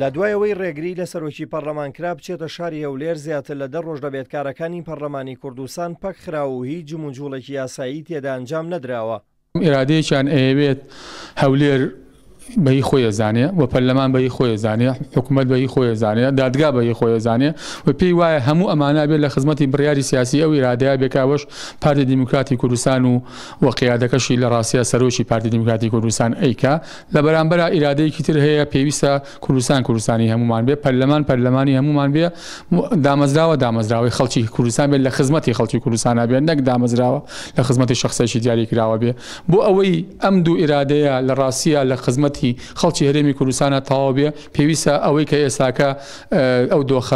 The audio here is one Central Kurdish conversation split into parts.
لە دوایەوەی ڕێگری لە سەرۆکی پەرلەمانکرا بچێتە شاری ئەولێر زیاتر لە دە ڕۆژ دەبێت کارەکانی پەرلەمانی کوردستان پەک خراوە و هیچ جمونجوڵێکی یاسایی تێدا ئەنجام نەدراوە. ئێرادەیەکیان ئەیەوێت هەولێر بەی خۆی زانێ و پەرلەمان بەی خۆی زانێ حکوومەت بەی خۆی زانێ دادگا بەی خۆی زانێ و پێی وایە هەموو ئەمانە بێت لە خزمەتی بڕیاری سیاسی ئەو ایرادەیە بێکاوەش پارتی دیموکراتی کوردستان و وە قیادەکەشی لە ڕاستە سەرۆکی پارتی دیموکراتی کوردستان ئەیکا لە بەرامبەر ئیرادەیەکی تر هەیە پێویستە کوردستان کوردستانی هەمومان بێ پەرلەمان پەرلەمانی هەمومان بێ دامەزراوە دامەزراوی خەڵکی کوردستان بێت لە خزمەتی خەڵکی کوردستانە بێت نەک دامەزراوە لە خزمەتی شخصێکی دیاری کراوە بێ بۆ ئەوەی ئەم دوو ئیرادەیە لە ڕاستە لە خزمەت دەوڵەتی خەڵکی هەرێمی کوردستانە تەواو بێ پێویستە ئەوەی کە ئێساکە ئەو دۆخ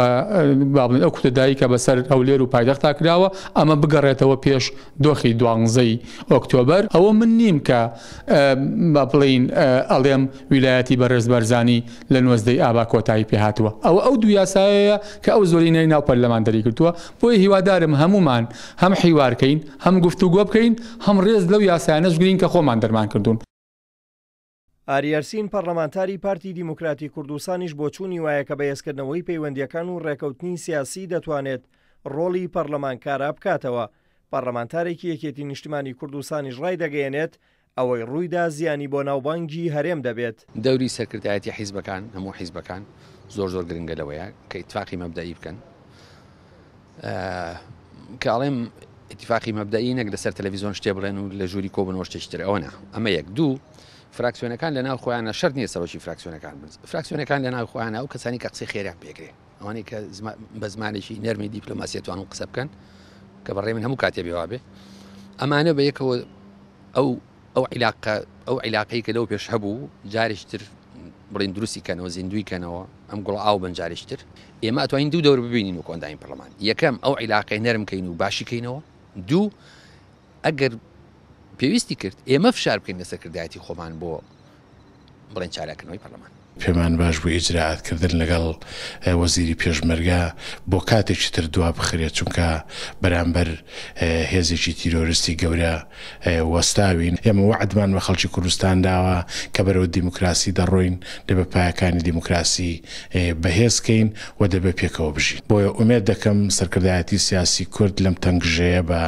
بابن ئەو کوتەدایکە بەسەر هەولێر و پایدەختا کراوە ئەمە بگەڕێتەوە پێش دۆخی دوانزەی ئۆکتۆبەر ئەوە من نیم کە با بڵین ئەڵێم ویلایەتی بەڕێز بەرزانی لە نوۆزدەی ئابا کۆتایی پێهاتوە ئەوە ئەو دو یاسایەیە کە ئەو زۆرینەی ناو پەرلەمان دەری کردووە بۆی هیوادارم هەمومان هەم حیوارکەین هەم گفتوگۆ بکەین هەم ڕێز لەو یاسایانەش گرین کە خۆمان دەرمان کردوون ئاریارسین پەرلەمانتاری پارتی دیموکراتی کوردستانیش بۆ چوونی وایەکە بە ێسکردنەوەی پەیوەندیەکان و ڕێکەوتنی سیاسی دەتوانێت ڕۆلی پەرلەمانکارا بکاتەوە پەرلەمانتارێکی یەکێتی نیشتمانی کوردستانیش ڕای دەگەیەنێت ئەوەی ڕوویدا زیانی بۆ ناوبانگی هەرێم دەبێت دەوری سەرکردایەتی حیزبەکان هەموو حیزبەکان زۆر زۆر گرنگە لەوەیە کە ئیتفاقی مەبدایی بکەن کاڵێم اتفاقی مەبدایی نەک لەسەر تەلەڤیزۆن شتێ بڵێن و لە ژووری کۆبنەوە شتێکتر ئەوە ئەمە یەک دوو فراکسیۆنەکان لە ناو خۆیانە شەر نیە سەرۆکی فراکسیۆنەکان فراکسیۆنەکان لە ناو خۆیانە ئەو کەسانی کە قسەی خێرا پێکرێ ئەوانەی کە بە زمانێکی نەرمی دیپلۆماسیێتوان و قسە بکەن کە بەڕێ من هەموو کاتێ بێوابێ ئەمانە بە یەکەوە ئەو ئەو ئەو عیلاقەی کە لەو پێش هەبوو جارشتر بڵین دروستی کەنەوە زیندوی کەنەوە ئەم گوڵ ئاو بنجارشتر ئێمە ئەتوانین دوو دەور ببینین و کۆنداین پەرلەمان یەکەم ئەو عیلاقی نەرمکەین و باشیکەینەوە دوو ئەگەر پێویستی کرد ئێمە فشار بکەین لە سەکردایەتی خۆمان بۆ بڵێن چالاکردنەوەی پەرلەمان پێمان باش بوو ئیجرراعاتکردن لەگەڵ وەزیری پێشمەرگە بۆ کاتێکی تر دوا بخرێت چونکە بەرامبەر هێزێکی تیرۆریستی گەورە وەستاوین ئێمە وعدمان بە خەڵکی کوردستان داوە کە بەرەوە دیموکراسی دەڕۆین لە بە پایەکانی دیموکراسی بەهێزکەین و دەبێ پێکەوە بژین بۆیە ئومێد دەکەم سەرکردایەتی سیاسی کورد لەم تەنگژەیە بە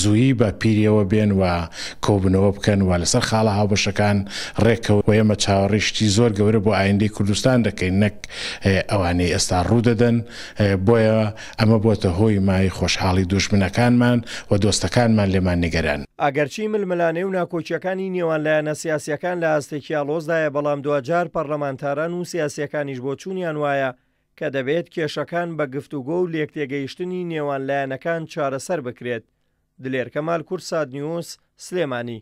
زوویی بە پیریەوە بێن و کۆبنەوە بکەن و لەسەر خاڵە هاوبەشەکان ڕێکەوە ئێمە چاوەڕیشتی زۆر گەورە بۆ ئاین ئایندی کوردستان دەکەین نەک ئەوانەی ئێستا ڕوودەدەن بۆیە ئەمە بۆتە هۆی مای خۆشحاڵی دوشمنەکانمان و دۆستەکانمان لێمان نیگەران ئەگەرچی ململانەی و ناکۆچیەکانی نێوان لایەنە سیاسەکان لە ئاستێکیا لۆزدایە بەڵام دوجار پەرلەمانتاران و سیاسەکانیش بۆ چوونیان وایە کە دەبێت کێشەکان بە گفتوگۆ و لێکتێگەیشتنی نێوان لایەنەکان چارەسەر بکرێت دلێر کەمال کورساد نیوس سلێمانی